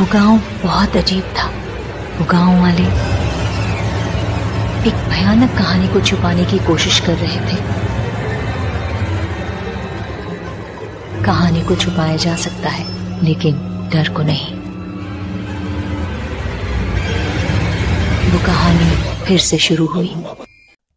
वो गांव बहुत अजीब था वो गांव वाले एक भयानक कहानी को छुपाने की कोशिश कर रहे थे कहानी को छुपाया जा सकता है लेकिन डर को नहीं वो कहानी फिर से शुरू हुई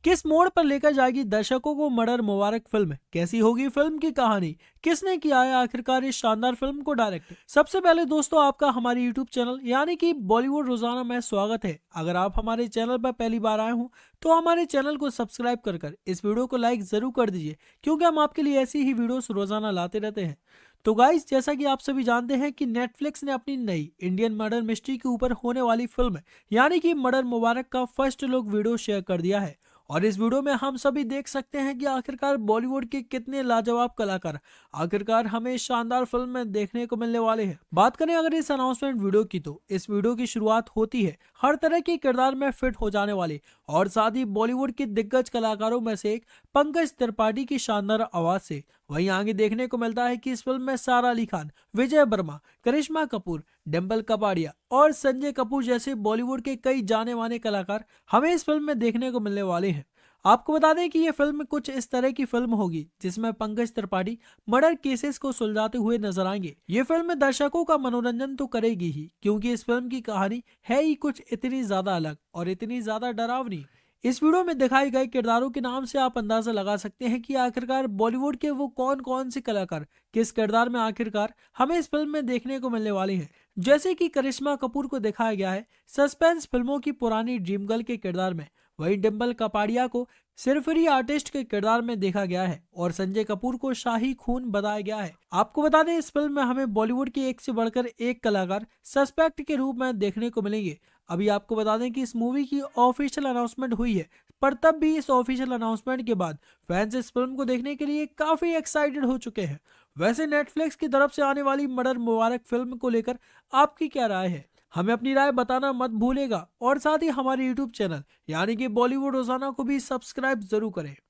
किस मोड़ पर लेकर जाएगी दर्शकों को मर्डर मुबारक फिल्म कैसी होगी फिल्म की कहानी किसने किया है आखिरकार इस शानदार फिल्म को डायरेक्ट सबसे पहले दोस्तों आपका हमारे यूट्यूब चैनल यानी कि बॉलीवुड रोजाना में स्वागत है अगर आप हमारे चैनल पर पहली बार आए हूँ तो हमारे चैनल को सब्सक्राइब कर कर इस वीडियो को लाइक जरूर कर दीजिए क्योंकि हम आपके लिए ऐसी ही वीडियो रोजाना लाते रहते हैं तो गाइस जैसा कि आप सभी जानते हैं कि नेटफ्लिक्स ने अपनी नई इंडियन मर्डर मिस्ट्री के ऊपर होने वाली फिल्म यानी कि मर्डर मुबारक का फर्स्ट लुक वीडियो शेयर कर दिया है और इस वीडियो में हम सभी देख सकते हैं कि आखिरकार बॉलीवुड के कितने लाजवाब कलाकार आखिरकार हमें शानदार फिल्म में देखने को मिलने वाले हैं बात करें अगर इस अनाउंसमेंट वीडियो की तो इस वीडियो की शुरुआत होती है हर तरह के किरदार में फिट हो जाने वाले और साथ ही बॉलीवुड के दिग्गज कलाकारों में से एक पंकज त्रिपाठी की शानदार आवाज से वहीं आगे देखने को मिलता है कि इस फिल्म में सारा अली खान विजय वर्मा करिश्मा कपूर डिम्पल कपाड़िया और संजय कपूर जैसे बॉलीवुड के कई जाने माने कलाकार हमें इस फिल्म में देखने को मिलने वाले हैं आपको बता दें कि ये फिल्म कुछ इस तरह की फिल्म होगी जिसमें पंकज त्रिपाठी मर्डर केसेस को सुलझाते हुए नजर आएंगे ये फिल्म दर्शकों का मनोरंजन तो करेगी ही क्योंकि इस फिल्म की कहानी है ही कुछ इतनी ज्यादा अलग और इतनी ज्यादा डरावनी इस वीडियो में दिखाए गए किरदारों के नाम से आप अंदाजा लगा सकते हैं कि आखिरकार बॉलीवुड के वो कौन कौन से कलाकार किस किरदार में आखिरकार हमें इस फिल्म में देखने को मिलने वाले हैं जैसे कि करिश्मा कपूर को दिखाया गया है सस्पेंस फिल्मों की पुरानी ड्रीम गर्ल के किरदार में वहीं डिम्बल कपाड़िया को सिर्फ आर्टिस्ट के किरदार में देखा गया है और संजय कपूर को शाही खून बताया गया है आपको बता दें इस फिल्म में हमें बॉलीवुड के एक से बढ़कर एक कलाकार सस्पेक्ट के रूप में देखने को मिलेंगे अभी आपको बता दें कि इस मूवी की ऑफिशियल अनाउंसमेंट हुई है पर तब भी इस ऑफिशियल अनाउंसमेंट के बाद फैंस इस फिल्म को देखने के लिए काफी एक्साइटेड हो चुके हैं वैसे नेटफ्लिक्स की तरफ से आने वाली मर्डर मुबारक फिल्म को लेकर आपकी क्या राय है हमें अपनी राय बताना मत भूलेगा और साथ ही हमारे यूट्यूब चैनल यानी कि बॉलीवुड रोजाना को भी सब्सक्राइब जरूर करें